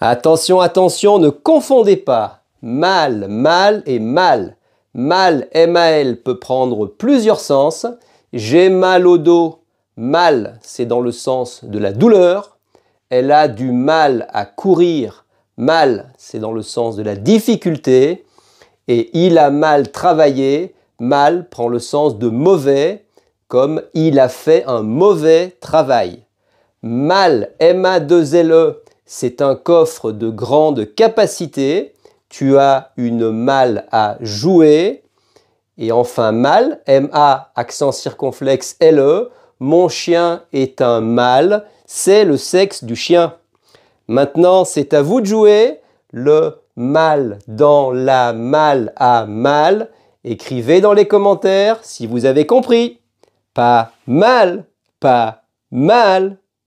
Attention, attention, ne confondez pas mal, mal et mal. Mal, M-A-L, peut prendre plusieurs sens. J'ai mal au dos. Mal, c'est dans le sens de la douleur. Elle a du mal à courir. Mal, c'est dans le sens de la difficulté. Et il a mal travaillé. Mal prend le sens de mauvais, comme il a fait un mauvais travail. Mal, m a l e, c'est un coffre de grande capacité. Tu as une malle à jouer. Et enfin, mal M-A, accent circonflexe L-E. Mon chien est un mâle. C'est le sexe du chien. Maintenant, c'est à vous de jouer le mal dans la malle à mal. Écrivez dans les commentaires si vous avez compris. Pas mal, pas mal.